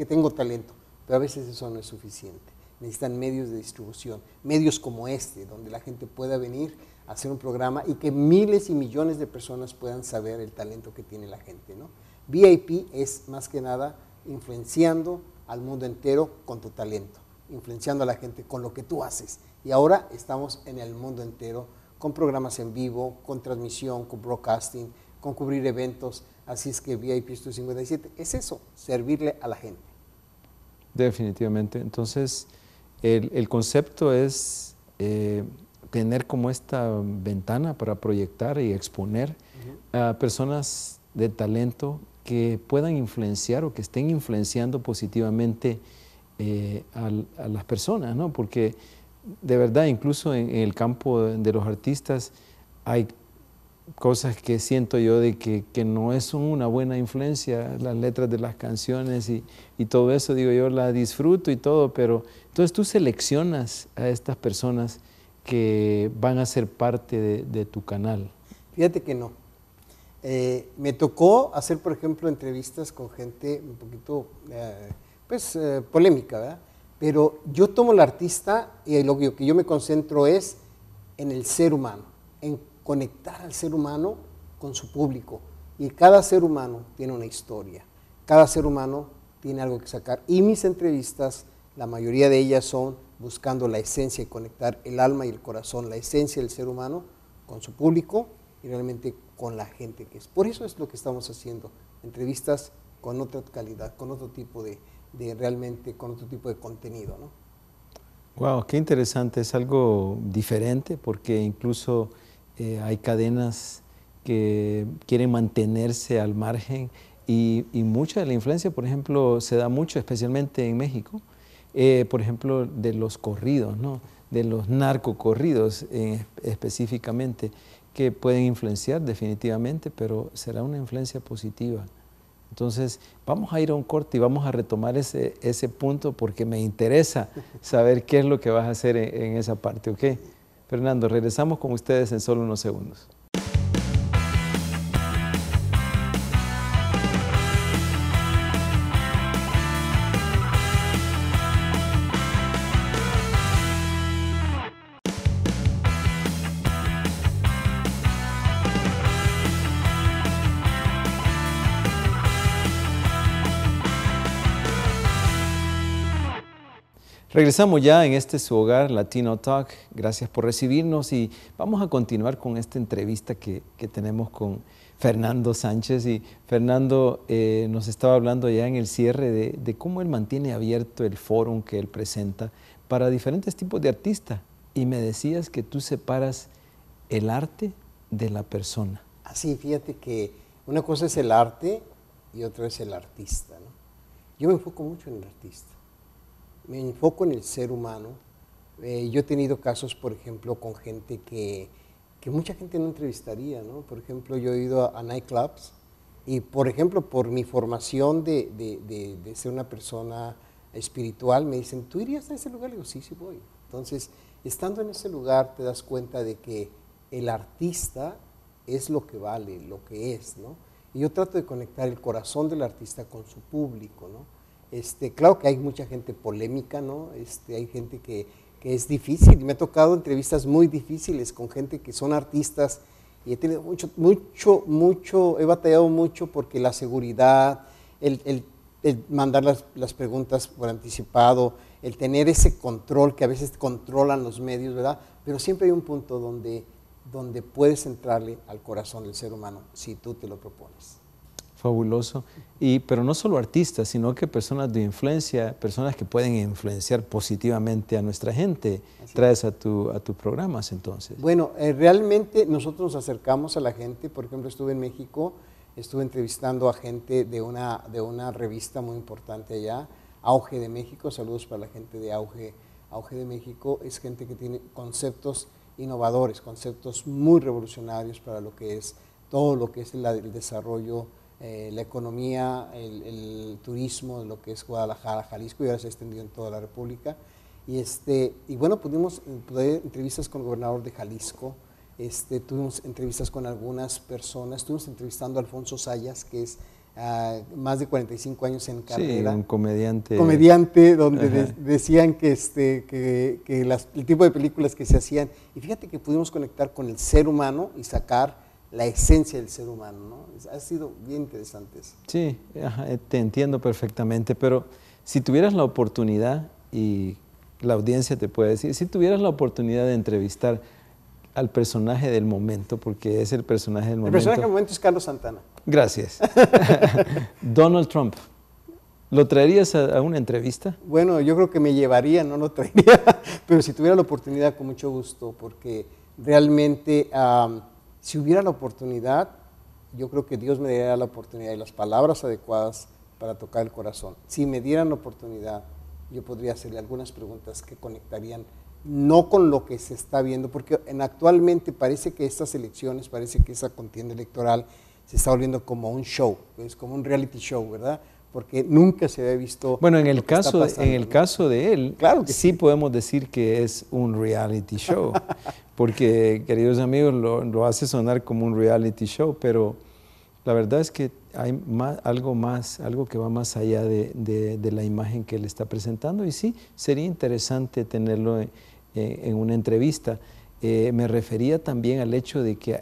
tengo talento, pero a veces eso no es suficiente necesitan medios de distribución, medios como este, donde la gente pueda venir a hacer un programa y que miles y millones de personas puedan saber el talento que tiene la gente. ¿no? VIP es más que nada influenciando al mundo entero con tu talento, influenciando a la gente con lo que tú haces. Y ahora estamos en el mundo entero con programas en vivo, con transmisión, con broadcasting, con cubrir eventos. Así es que VIP Studio 57 es eso, servirle a la gente. Definitivamente. Entonces, el, concepto es eh, tener como esta ventana para proyectar y exponer a personas de talento que puedan influenciar o que estén influenciando positivamente eh, a, las personas, ¿no? Porque de verdad, incluso en, el campo de los artistas, hay cosas que siento yo de que, que, no es una buena influencia, las letras de las canciones y, y, todo eso, digo yo, la disfruto y todo, pero entonces tú seleccionas a estas personas que van a ser parte de, tu canal. Fíjate que no. Eh, me tocó hacer, por ejemplo, entrevistas con gente un poquito, eh, pues, eh, polémica, ¿verdad? Pero yo tomo al artista y lo que yo me concentro es en el ser humano, en conectar al ser humano con su público. Y cada ser humano tiene una historia, cada ser humano tiene algo que sacar. Y mis entrevistas, la mayoría de ellas son buscando la esencia y conectar el alma y el corazón, la esencia del ser humano con su público y realmente con la gente que es. Por eso es lo que estamos haciendo, entrevistas con otra calidad, con otro tipo de, realmente, con otro tipo de contenido. ¿no? Wow, qué interesante, es algo diferente porque incluso eh, hay cadenas que quieren mantenerse al margen y, mucha de la influencia, por ejemplo, se da mucho, especialmente en México, eh, por ejemplo, de los corridos, ¿no? de los narcocorridos específicamente, que pueden influenciar definitivamente, pero será una influencia positiva. Entonces, vamos a ir a un corte y vamos a retomar ese, ese punto porque me interesa saber qué es lo que vas a hacer en, esa parte, ¿ok? Fernando, regresamos con ustedes en solo unos segundos. Regresamos ya en este su hogar, Latino Talk. Gracias por recibirnos y vamos a continuar con esta entrevista que, que tenemos con Fernando Sánchez. Y Fernando eh, nos estaba hablando ya en el cierre de, cómo él mantiene abierto el foro que él presenta para diferentes tipos de artistas. Y me decías que tú separas el arte de la persona. Así, ah, fíjate que una cosa es el arte y otra es el artista. Yo me enfoco mucho en el artista me enfoco en el ser humano. Eh, yo he tenido casos, por ejemplo, con gente que, que mucha gente no entrevistaría, ¿no? Por ejemplo, yo he ido a, nightclubs y, por ejemplo, por mi formación de, de, de, ser una persona espiritual, me dicen, ¿tú irías a ese lugar? yo digo, sí, sí voy. Entonces, estando en ese lugar, te das cuenta de que el artista es lo que vale, lo que es, ¿no? Y yo trato de conectar el corazón del artista con su público, ¿no? Este, claro que hay mucha gente polémica, ¿no? Este, hay gente que, es difícil. Me ha tocado entrevistas muy difíciles con gente que son artistas y he tenido mucho, mucho, mucho, he batallado mucho porque la seguridad, el, mandar las, preguntas por anticipado, el tener ese control que a veces controlan los medios, ¿verdad? Pero siempre hay un punto donde, donde puedes entrarle al corazón del ser humano si tú te lo propones. Fabuloso. Y, pero no solo artistas, sino que personas de influencia, personas que pueden influenciar positivamente a nuestra gente, traes a, tu, a tus programas entonces. Bueno, eh, realmente nosotros nos acercamos a la gente, por ejemplo, estuve en México, estuve entrevistando a gente de una, de una revista muy importante allá, Auge de México, saludos para la gente de Auge, Auge de México, es gente que tiene conceptos innovadores, conceptos muy revolucionarios para lo que es todo lo que es el desarrollo eh, la economía, el, el, turismo, lo que es Guadalajara, Jalisco, y ahora se ha extendido en toda la República. Y, este, y bueno, pudimos tener entrevistas con el gobernador de Jalisco, este, tuvimos entrevistas con algunas personas, estuvimos entrevistando a Alfonso Sayas, que es ah, más de 45 años en carrera. Sí, un comediante. Comediante, donde decían que, este, que, que el tipo de películas que se hacían. Y fíjate que pudimos conectar con el ser humano y sacar la esencia del ser humano. ¿no? Ha sido bien interesante eso. Sí, eh, te entiendo perfectamente, pero si tuvieras la oportunidad, y la audiencia te puede decir, si tuvieras la oportunidad de entrevistar al personaje del momento, porque es el personaje del momento. El personaje del momento es Carlos Santana. Gracias. Donald Trump. ¿Lo traerías a, una entrevista? Bueno, yo creo que me llevaría, no lo traería, pero si tuviera la oportunidad, con mucho gusto, porque realmente si hubiera la oportunidad, yo creo que Dios me daría la oportunidad y las palabras adecuadas para tocar el corazón. Si me dieran la oportunidad, yo podría hacerle algunas preguntas que conectarían no con lo que se está viendo, porque en actualmente parece que estas elecciones, parece que esa contienda electoral se está volviendo como un show, es como un reality show, ¿verdad? porque nunca se había visto. Bueno, en el, caso, de, en el caso de él, claro sí, podemos decir que es un reality show, porque, queridos amigos, lo, hace sonar como un reality show, pero la verdad es que hay más, algo más, algo que va más allá de, la imagen que él está presentando, y sí, sería interesante tenerlo en, una entrevista. Eh, me refería también al hecho de que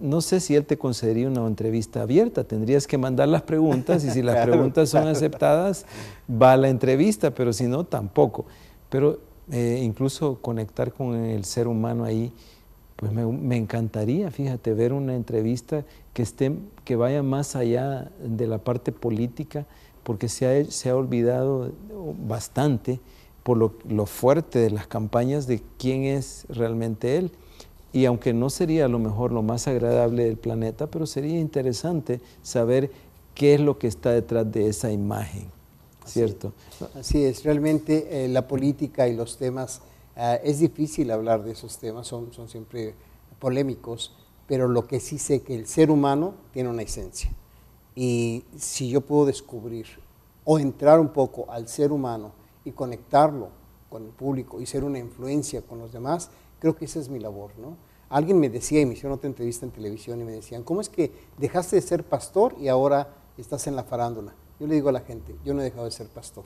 no sé si él te concedería una entrevista abierta. Tendrías que mandar las preguntas y si las preguntas son aceptadas, va a la entrevista, pero si no, tampoco. Pero eh, incluso conectar con el ser humano ahí, pues me, encantaría, fíjate, ver una entrevista que, esté, que vaya más allá de la parte política, porque se ha, olvidado bastante por lo fuerte de las campañas de quién es realmente él. Y aunque no sería a lo mejor lo más agradable del planeta, pero sería interesante saber qué es lo que está detrás de esa imagen, ¿cierto? Así, es, realmente eh, la política y los temas, eh, es difícil hablar de esos temas, son, son siempre polémicos, pero lo que sí sé que el ser humano tiene una esencia. Y si yo puedo descubrir o entrar un poco al ser humano y conectarlo con el público y ser una influencia con los demás, Creo que esa es mi labor, ¿no? Alguien me decía, y me hicieron otra entrevista en televisión, y me decían, ¿cómo es que dejaste de ser pastor y ahora estás en la farándula? Yo le digo a la gente, yo no he dejado de ser pastor.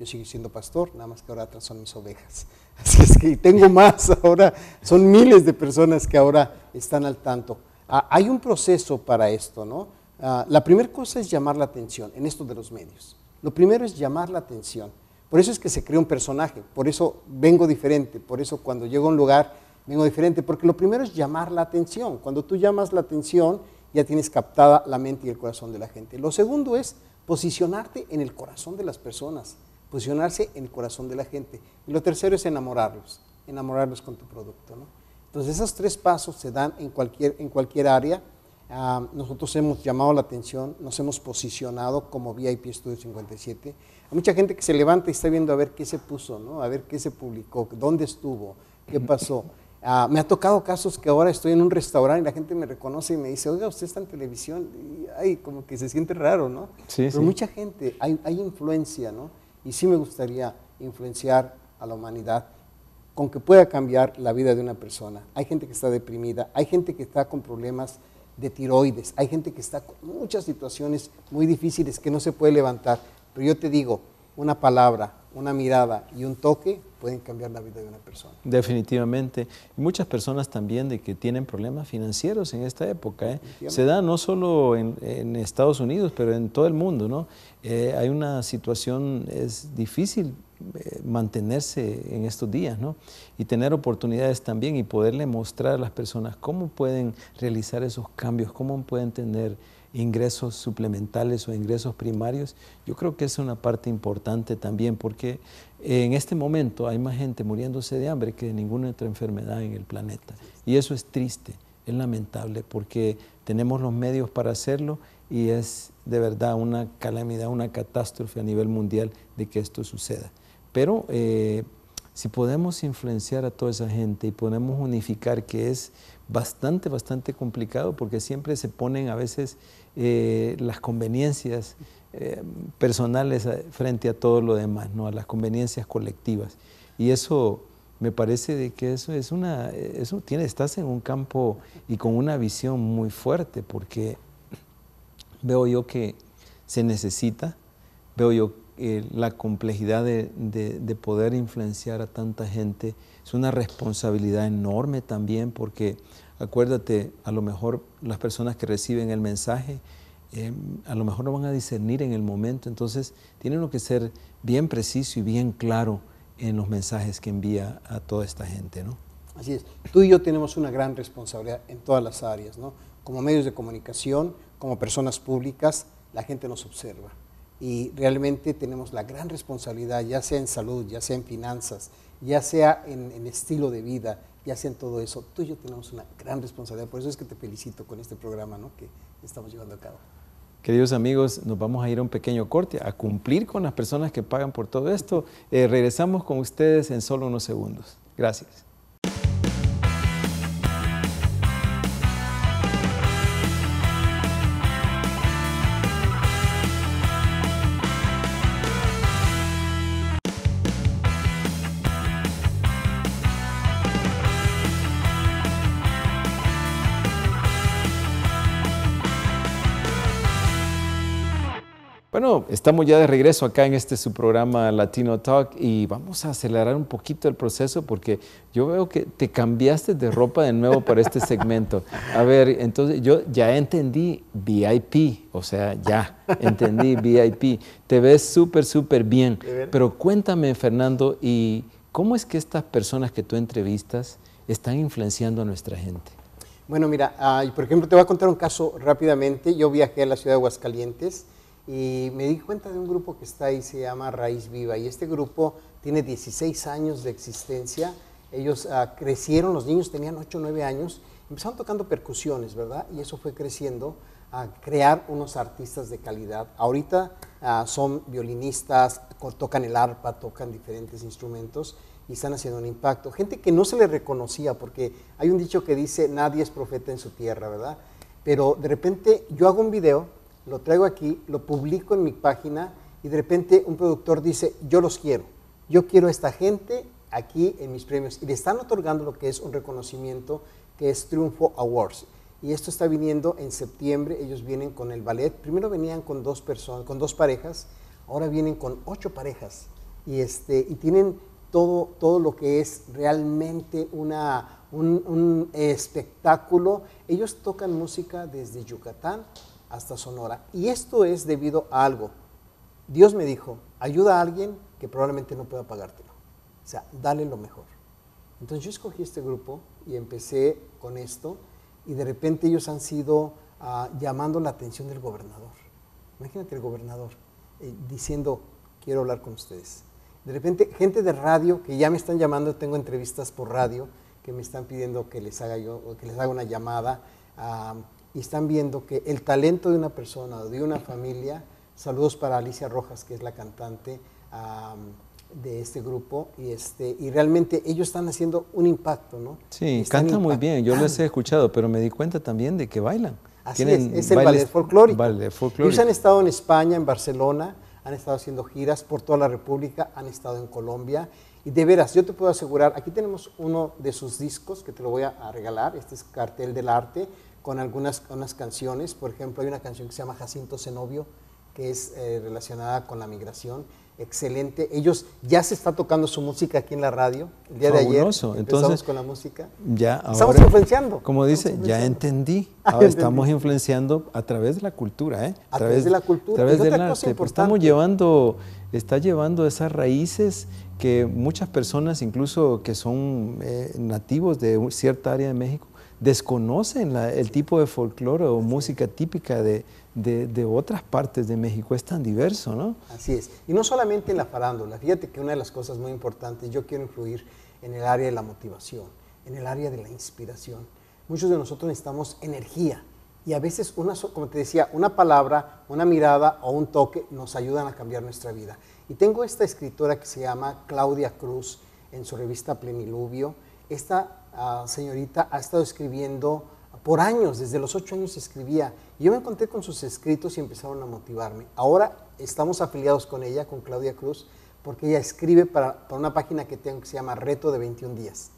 Yo sigo siendo pastor, nada más que ahora atrás son mis ovejas. Así es que tengo más ahora, son miles de personas que ahora están al tanto. Ah, hay un proceso para esto, ¿no? Ah, la primera cosa es llamar la atención en esto de los medios. Lo primero es llamar la atención. Por eso es que se crea un personaje, por eso vengo diferente, por eso cuando llego a un lugar vengo diferente, porque lo primero es llamar la atención. Cuando tú llamas la atención, ya tienes captada la mente y el corazón de la gente. Lo segundo es posicionarte en el corazón de las personas, posicionarse en el corazón de la gente. Y lo tercero es enamorarlos, enamorarlos con tu producto. Entonces esos tres pasos se dan en cualquier, en cualquier área Ah, nosotros hemos llamado la atención, nos hemos posicionado como VIP Studio 57. Hay mucha gente que se levanta y está viendo a ver qué se puso, ¿no? a ver qué se publicó, dónde estuvo, qué pasó. Ah, me ha tocado casos que ahora estoy en un restaurante y la gente me reconoce y me dice, oiga, usted está en televisión. Y, ay, como que se siente raro, ¿no? Pero mucha gente, hay, hay influencia, ¿no? Y sí me gustaría influenciar a la humanidad con que pueda cambiar la vida de una persona. Hay gente que está deprimida, hay gente que está con problemas de tiroides, hay gente que está con muchas situaciones muy difíciles que no se puede levantar, pero yo te digo, una palabra, una mirada y un toque pueden cambiar la vida de una persona. Definitivamente. muchas personas también de que tienen problemas financieros en esta época. ¿eh? Se da no solo en, Estados Unidos, pero en todo el mundo. ¿no? Eh, hay una situación, es difícil eh, mantenerse en estos días ¿no? y tener oportunidades también y poderle mostrar a las personas cómo pueden realizar esos cambios, cómo pueden tener ingresos suplementales o ingresos primarios, yo creo que es una parte importante también, porque en este momento hay más gente muriéndose de hambre que de ninguna otra enfermedad en el planeta. Y eso es triste, es lamentable, porque tenemos los medios para hacerlo y es de verdad una calamidad, una catástrofe a nivel mundial de que esto suceda. Pero eh, si podemos influenciar a toda esa gente y podemos unificar, que es bastante, bastante complicado, porque siempre se ponen a veces eh, las conveniencias eh, personales eh, frente a todo lo demás, ¿no? a las conveniencias colectivas. Y eso me parece de que eso es una, eso tiene, estás en un campo y con una visión muy fuerte, porque veo yo que se necesita, veo yo eh, la complejidad de, poder influenciar a tanta gente es una responsabilidad enorme también porque acuérdate, a lo mejor las personas que reciben el mensaje eh, a lo mejor no van a discernir en el momento, entonces tienen que ser bien preciso y bien claro en los mensajes que envía a toda esta gente. Así es, tú y yo tenemos una gran responsabilidad en todas las áreas, como medios de comunicación, como personas públicas, la gente nos observa y realmente tenemos la gran responsabilidad, ya sea en salud, ya sea en finanzas, ya sea en, estilo de vida, ya sea en todo eso, tú y yo tenemos una gran responsabilidad. Por eso es que te felicito con este programa que estamos llevando a cabo. Queridos amigos, nos vamos a ir a un pequeño corte, a cumplir con las personas que pagan por todo esto. Eh, regresamos con ustedes en solo unos segundos. Gracias. estamos ya de regreso acá en este su programa Latino Talk y vamos a acelerar un poquito el proceso porque yo veo que te cambiaste de ropa de nuevo para este segmento. A ver, entonces yo ya entendí VIP, o sea, ya entendí VIP. Te ves súper, súper bien. Pero cuéntame, Fernando, ¿y cómo es que estas personas que tú entrevistas están influenciando a nuestra gente? Bueno, mira, ah, por ejemplo, te voy a contar un caso rápidamente. Yo viajé a la ciudad de Aguascalientes y me di cuenta de un grupo que está ahí, se llama Raíz Viva, y este grupo tiene 16 años de existencia, ellos ah, crecieron, los niños tenían 8 o 9 años, empezaron tocando percusiones, ¿verdad? Y eso fue creciendo a crear unos artistas de calidad. Ahorita ah, son violinistas, tocan el arpa, tocan diferentes instrumentos y están haciendo un impacto. Gente que no se le reconocía, porque hay un dicho que dice, nadie es profeta en su tierra, ¿verdad? Pero de repente yo hago un video lo traigo aquí, lo publico en mi página y de repente un productor dice, yo los quiero, yo quiero a esta gente aquí en mis premios. Y le están otorgando lo que es un reconocimiento que es Triunfo Awards. Y esto está viniendo en septiembre, ellos vienen con el ballet. Primero venían con dos personas, con dos parejas, ahora vienen con ocho parejas. Y, este, y tienen todo, todo lo que es realmente una, un espectáculo. Ellos tocan música desde Yucatán hasta Sonora. Y esto es debido a algo. Dios me dijo, ayuda a alguien que probablemente no pueda pagártelo. O sea, dale lo mejor. Entonces yo escogí este grupo y empecé con esto y de repente ellos han sido ah, llamando la atención del gobernador. Imagínate el gobernador eh, diciendo, quiero hablar con ustedes. De repente gente de radio que ya me están llamando, tengo entrevistas por radio que me están pidiendo que les haga yo, que les haga una llamada. Ah, y están viendo que el talento de una persona o de una familia, saludos para Alicia Rojas, que es la cantante de este grupo, y, este, y realmente ellos están haciendo un impacto, ¿no? Sí, cantan muy bien, yo les he escuchado, pero me di cuenta también de que bailan. Así es, es el ballet folclórico. ballet folclórico. Ellos han estado en España, en Barcelona, han estado haciendo giras por toda la República, han estado en Colombia. Y de veras, yo te puedo asegurar, aquí tenemos uno de sus discos que te lo voy a, regalar, este es Cartel del Arte, con algunas unas canciones. Por ejemplo, hay una canción que se llama Jacinto Zenobio, que es eh, relacionada con la migración. Excelente. Ellos ya se está tocando su música aquí en la radio. El día de ayer empezamos con la música. Ya estamos influenciando. Como dice, ya entendí. Ahora estamos influenciando a través de la cultura, ¿eh? A, través, de la cultura. A través cosa arte. Pues, estamos llevando, está llevando esas raíces que muchas personas, incluso que son eh, nativos de cierta área de México, desconocen el tipo de folclore o música típica de, otras partes de México. Es tan diverso, ¿no? Así es. Y no solamente en la farándula. Fíjate que una de las cosas muy importantes, yo quiero influir en el área de la motivación, en el área de la inspiración. Muchos de nosotros necesitamos energía. Y a veces, una, como te decía, una palabra, una mirada o un toque nos ayudan a cambiar nuestra vida. Y tengo esta escritora que se llama Claudia Cruz en su revista Pleniluvio. Esta señorita ha estado escribiendo por años, desde los ocho años escribía. Yo me encontré con sus escritos y empezaron a motivarme. Ahora estamos afiliados con ella, con Claudia Cruz, porque ella escribe para, para una página que, tengo, que se llama Reto de 21 Días.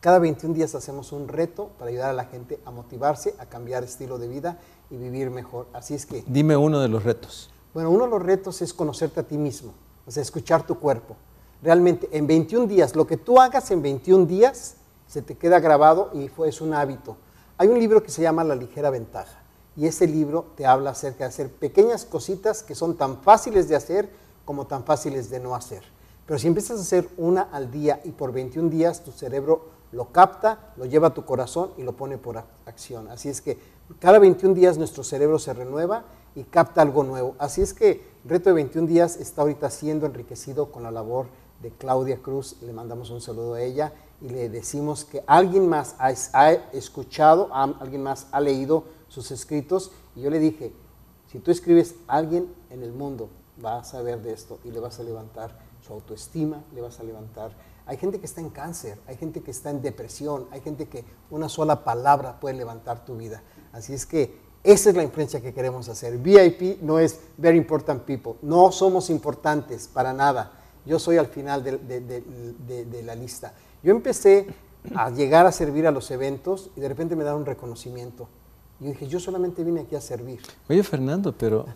Cada 21 días hacemos un reto para ayudar a la gente a motivarse, a cambiar estilo de vida y vivir mejor. Así es que... Dime uno de los retos. Bueno, uno de los retos es conocerte a ti mismo, o sea, escuchar tu cuerpo. Realmente, en 21 días, lo que tú hagas en 21 días, se te queda grabado y fue, es un hábito. Hay un libro que se llama La ligera ventaja y ese libro te habla acerca de hacer pequeñas cositas que son tan fáciles de hacer como tan fáciles de no hacer. Pero si empiezas a hacer una al día y por 21 días tu cerebro lo capta, lo lleva a tu corazón y lo pone por acción. Así es que cada 21 días nuestro cerebro se renueva y capta algo nuevo. Así es que el reto de 21 días está ahorita siendo enriquecido con la labor de Claudia Cruz. Le mandamos un saludo a ella y le decimos que alguien más ha, escuchado, alguien más ha leído sus escritos. Y yo le dije, si tú escribes, alguien en el mundo va a saber de esto y le vas a levantar su autoestima, le vas a levantar. Hay gente que está en cáncer, hay gente que está en depresión, hay gente que una sola palabra puede levantar tu vida. Así es que esa es la influencia que queremos hacer. VIP no es Very Important People, no somos importantes para nada. Yo soy al final de la lista. Yo empecé a llegar a servir a los eventos y de repente me da un reconocimiento. Y yo dije, yo solamente vine aquí a servir. Oye, Fernando, pero,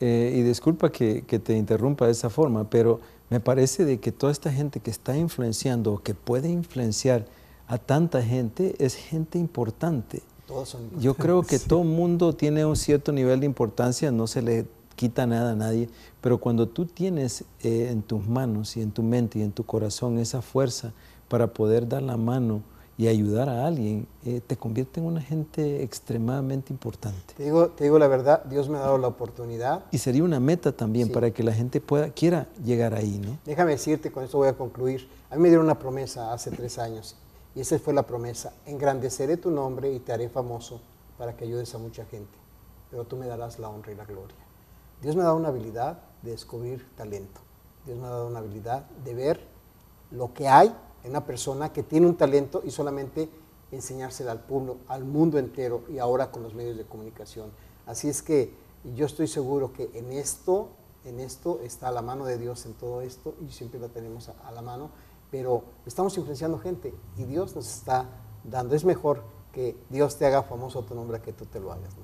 eh, y disculpa que, te interrumpa de esa forma, pero me parece de que toda esta gente que está influenciando o que puede influenciar a tanta gente es gente importante. Todos son importantes. Yo creo que todo mundo tiene un cierto nivel de importancia, no se le quita nada a nadie, pero cuando tú tienes eh, en tus manos y en tu mente y en tu corazón esa fuerza, para poder dar la mano y ayudar a alguien, eh, te convierte en una gente extremadamente importante. Te digo, te digo la verdad, Dios me ha dado la oportunidad. Y sería una meta también para que la gente pueda, quiera llegar ahí, ¿no? Déjame decirte, con esto voy a concluir. A mí me dieron una promesa hace tres años, y esa fue la promesa. Engrandeceré tu nombre y te haré famoso para que ayudes a mucha gente, pero tú me darás la honra y la gloria. Dios me ha dado una habilidad de descubrir talento. Dios me ha dado una habilidad de ver lo que hay una persona que tiene un talento y solamente enseñársela al pueblo, al mundo entero y ahora con los medios de comunicación. Así es que yo estoy seguro que en esto, en esto está la mano de Dios en todo esto y siempre la tenemos a, la mano, pero estamos influenciando gente y Dios nos está dando. Es mejor que Dios te haga famoso a tu nombre que tú te lo hagas.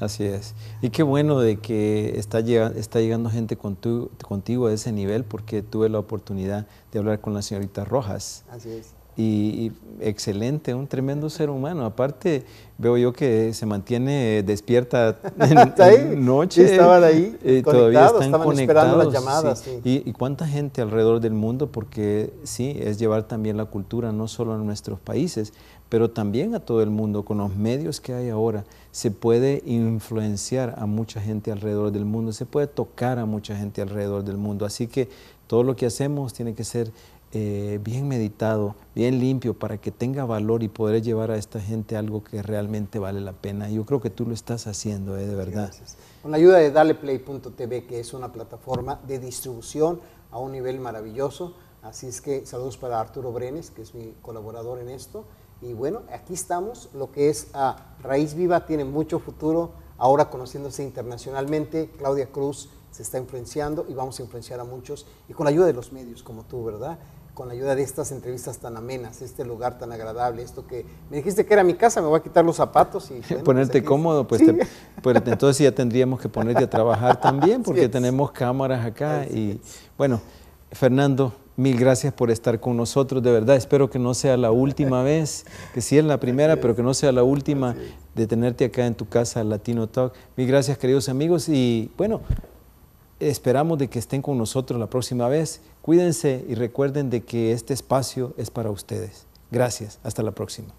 Así es. Y qué bueno de que está, llegando, está llegando gente con contigo a ese nivel porque tuve la oportunidad de hablar con la señorita Rojas. Así es. Y, excelente, un tremendo ser humano. Aparte, veo yo que se mantiene despierta en, ¿Está noche. estaban ahí, eh, todavía están conectados, esperando las llamadas. Y, y, cuánta gente alrededor del mundo, porque sí, es llevar también la cultura no solo a nuestros países, pero también a todo el mundo, con los medios que hay ahora, se puede influenciar a mucha gente alrededor del mundo, se puede tocar a mucha gente alrededor del mundo. Así que todo lo que hacemos tiene que ser eh, bien meditado, bien limpio, para que tenga valor y poder llevar a esta gente algo que realmente vale la pena. Yo creo que tú lo estás haciendo, eh, de verdad. Gracias. Con la ayuda de DalePlay.tv, que es una plataforma de distribución a un nivel maravilloso. Así es que saludos para Arturo Brenes, que es mi colaborador en esto. Y bueno, aquí estamos, lo que es a ah, Raíz Viva tiene mucho futuro, ahora conociéndose internacionalmente, Claudia Cruz se está influenciando y vamos a influenciar a muchos, y con la ayuda de los medios como tú, ¿verdad? Con la ayuda de estas entrevistas tan amenas, este lugar tan agradable, esto que me dijiste que era mi casa, me voy a quitar los zapatos y... Ponerte pues cómodo, pues, pues entonces ya tendríamos que ponerte a trabajar también, porque tenemos cámaras acá y bueno, Fernando, Mil gracias por estar con nosotros, de verdad. Espero que no sea la última vez, que sí es la primera, pero que no sea la última de tenerte acá en tu casa, Latino Talk. Mil gracias, queridos amigos, y bueno, esperamos de que estén con nosotros la próxima vez. Cuídense y recuerden de que este espacio es para ustedes. Gracias, hasta la próxima.